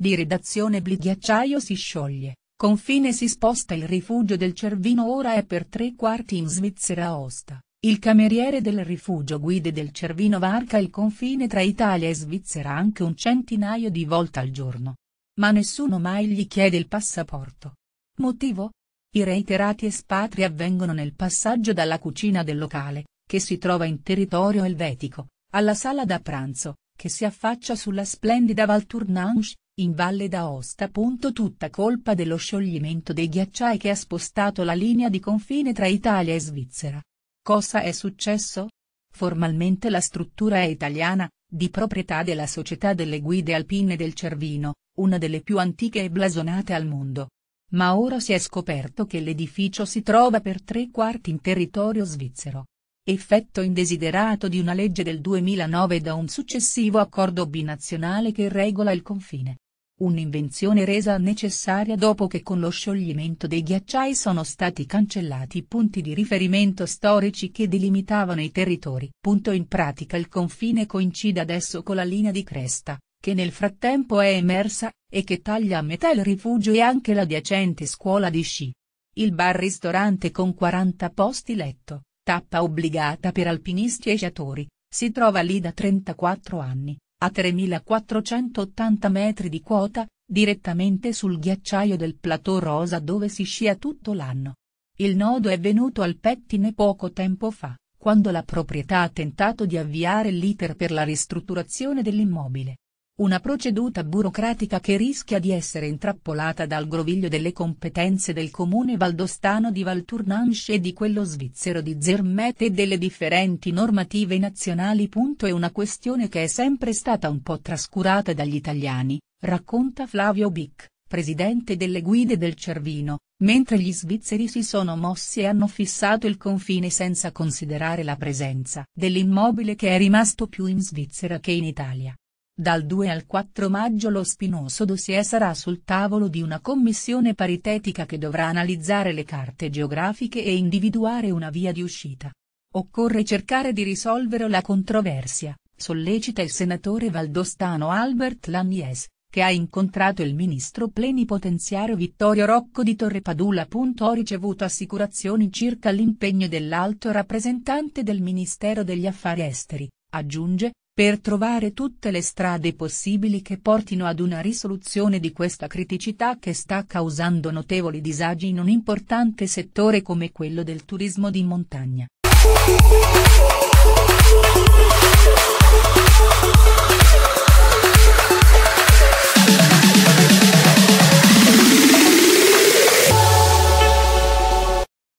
di redazione Blighiacciaio si scioglie, confine si sposta il rifugio del Cervino ora è per tre quarti in Svizzera Aosta, il cameriere del rifugio guide del Cervino varca il confine tra Italia e Svizzera anche un centinaio di volte al giorno. Ma nessuno mai gli chiede il passaporto. Motivo? I reiterati espatri avvengono nel passaggio dalla cucina del locale, che si trova in territorio elvetico, alla sala da pranzo, che si affaccia sulla splendida Valturnanche, in Valle d'Aosta. Tutta colpa dello scioglimento dei ghiacciai che ha spostato la linea di confine tra Italia e Svizzera. Cosa è successo? Formalmente la struttura è italiana, di proprietà della Società delle Guide Alpine del Cervino, una delle più antiche e blasonate al mondo. Ma ora si è scoperto che l'edificio si trova per tre quarti in territorio svizzero, effetto indesiderato di una legge del 2009 da un successivo accordo binazionale che regola il confine. Un'invenzione resa necessaria dopo che con lo scioglimento dei ghiacciai sono stati cancellati i punti di riferimento storici che delimitavano i territori. Punto in pratica il confine coincide adesso con la linea di cresta, che nel frattempo è emersa, e che taglia a metà il rifugio e anche l'adiacente scuola di sci. Il bar-ristorante con 40 posti letto, Tappa obbligata per alpinisti e sciatori, si trova lì da 34 anni, a 3480 metri di quota, direttamente sul ghiacciaio del Plateau Rosa dove si scia tutto l'anno. Il nodo è venuto al pettine poco tempo fa, quando la proprietà ha tentato di avviare l'iter per la ristrutturazione dell'immobile. Una proceduta burocratica che rischia di essere intrappolata dal groviglio delle competenze del comune valdostano di Valturnanche e di quello svizzero di Zermatt e delle differenti normative nazionali. È una questione che è sempre stata un po' trascurata dagli italiani, racconta Flavio Bic, presidente delle guide del Cervino, mentre gli svizzeri si sono mossi e hanno fissato il confine senza considerare la presenza dell'immobile che è rimasto più in Svizzera che in Italia, dal 2 al 4 maggio lo spinoso dossier sarà sul tavolo di una commissione paritetica che dovrà analizzare le carte geografiche e individuare una via di uscita. Occorre cercare di risolvere la controversia, sollecita il senatore valdostano Albert Lagnies, che ha incontrato il ministro plenipotenziario Vittorio Rocco di Torrepadula. Ho ricevuto assicurazioni circa l'impegno dell'alto rappresentante del Ministero degli Affari Esteri, aggiunge, per trovare tutte le strade possibili che portino ad una risoluzione di questa criticità che sta causando notevoli disagi in un importante settore come quello del turismo di montagna.